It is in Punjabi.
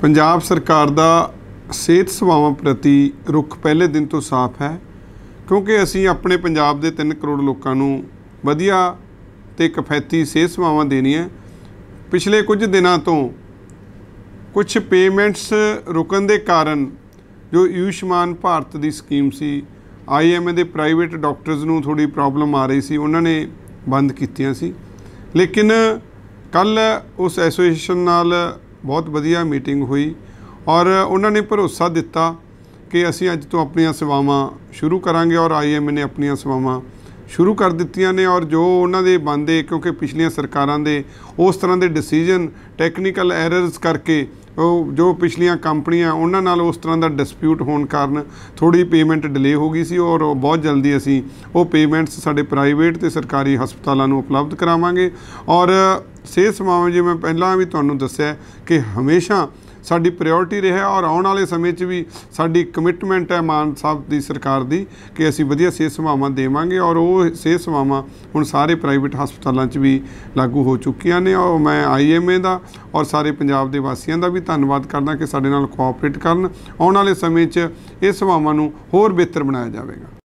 ਪੰਜਾਬ ਸਰਕਾਰ ਦਾ ਸਿਹਤ ਸੇਵਾਵਾਂ ਪ੍ਰਤੀ ਰੁਖ ਪਹਿਲੇ ਦਿਨ ਤੋਂ ਸਾਫ਼ ਹੈ ਕਿਉਂਕਿ ਅਸੀਂ ਆਪਣੇ ਪੰਜਾਬ ਦੇ 3 ਕਰੋੜ ਲੋਕਾਂ ਨੂੰ ਵਧੀਆ ਤੇ ਕਫੈਤੀ ਸਿਹਤ ਸੇਵਾਵਾਂ ਦੇਣੀਆਂ ਪਿਛਲੇ ਕੁਝ ਦਿਨਾਂ ਤੋਂ ਕੁਝ ਪੇਮੈਂਟਸ ਰੁਕਣ ਦੇ ਕਾਰਨ ਜੋ ਯੂਸ਼ਮਾਨ ਭਾਰਤ ਦੀ ਸਕੀਮ ਸੀ ਆਈਐਮਏ ਦੇ ਪ੍ਰਾਈਵੇਟ ਡਾਕਟਰਸ ਨੂੰ ਥੋੜੀ ਪ੍ਰੋਬਲਮ ਆ ਰਹੀ ਸੀ ਉਹਨਾਂ ਨੇ ਬੰਦ ਕੀਤੀਆਂ ਸੀ ਲੇਕਿਨ ਕੱਲ ਉਸ ਐਸੋਸੀਏਸ਼ਨ ਨਾਲ ਬਹੁਤ ਵਧੀਆ ਮੀਟਿੰਗ ਹੋਈ ਔਰ ਉਹਨਾਂ ਨੇ ਭਰੋਸਾ ਦਿੱਤਾ ਕਿ ਅਸੀਂ ਅੱਜ ਤੋਂ ਆਪਣੀਆਂ ਸੇਵਾਵਾਂ ਸ਼ੁਰੂ ਕਰਾਂਗੇ ਔਰ ਆਈਐਮ ਨੇ ਆਪਣੀਆਂ ਸੇਵਾਵਾਂ ਸ਼ੁਰੂ ਕਰ ਦਿੱਤੀਆਂ ਨੇ ਔਰ ਜੋ ਉਹਨਾਂ ਦੇ ਬੰਦੇ ਕਿਉਂਕਿ ਪਿਛਲੀਆਂ ਸਰਕਾਰਾਂ ਦੇ ਉਸ ਤਰ੍ਹਾਂ ਦੇ ਡਿਸੀਜਨ ਟੈਕਨੀਕਲ ਐਰਰਸ ਕਰਕੇ ਉਹ ਜੋ ਪਿਛਲੀਆਂ ਕੰਪਨੀਆਂ ਉਹਨਾਂ ਨਾਲ ਉਸ ਤਰ੍ਹਾਂ ਦਾ ਡਿਸਪਿਊਟ ਹੋਣ ਕਾਰਨ ਥੋੜੀ ਪੇਮੈਂਟ ਡਿਲੇ ਹੋ ਗਈ ਸੀ ਔਰ ਬਹੁਤ ਜਲਦੀ ਅਸੀਂ ਉਹ ਪੇਮੈਂਟਸ ਸਾਡੇ ਪ੍ਰਾਈਵੇਟ ਤੇ ਸਰਕਾਰੀ ਹਸਪਤਾਲਾਂ ਨੂੰ ਉਪਲਬਧ ਕਰਾਵਾਂਗੇ ਔਰ ਸਿਹਤ ਸਮਾਵਾਂ ਜਿਵੇਂ ਪਹਿਲਾਂ ਵੀ ਤੁਹਾਨੂੰ ਦੱਸਿਆ ਕਿ ਹਮੇਸ਼ਾ ਸਾਡੀ ਪ੍ਰਾਇੋਰਟੀ ਰਿਹਾ ਔਰ ਆਉਣ ਵਾਲੇ ਸਮੇਂ 'ਚ ਵੀ ਸਾਡੀ ਕਮਿਟਮੈਂਟ ਹੈ ਮਾਨ ਸਾਹਿਬ ਦੀ ਸਰਕਾਰ ਦੀ ਕਿ ਅਸੀਂ ਵਧੀਆ ਸਿਹਤ ਸਮਾਵਾਂ ਦੇਵਾਂਗੇ ਔਰ ਉਹ ਸਿਹਤ ਸਮਾਵਾਂ ਹੁਣ ਸਾਰੇ ਪ੍ਰਾਈਵੇਟ ਹਸਪਤਾਲਾਂ 'ਚ ਵੀ ਲਾਗੂ ਹੋ ਚੁੱਕੀਆਂ ਨੇ ਔਰ ਮੈਂ ਆਈਐਮਏ ਦਾ ਔਰ ਸਾਰੇ ਪੰਜਾਬ ਦੇ ਵਾਸੀਆਂ ਦਾ ਵੀ ਧੰਨਵਾਦ ਕਰਦਾ ਕਿ ਸਾਡੇ ਨਾਲ ਕੋਆਪਰੇਟ ਕਰਨ ਆਉਣ ਵਾਲੇ ਸਮੇਂ 'ਚ ਇਹ ਸਮਾਵਾਂ ਨੂੰ ਹੋਰ ਬਿਹਤਰ ਬਣਾਇਆ ਜਾਵੇਗਾ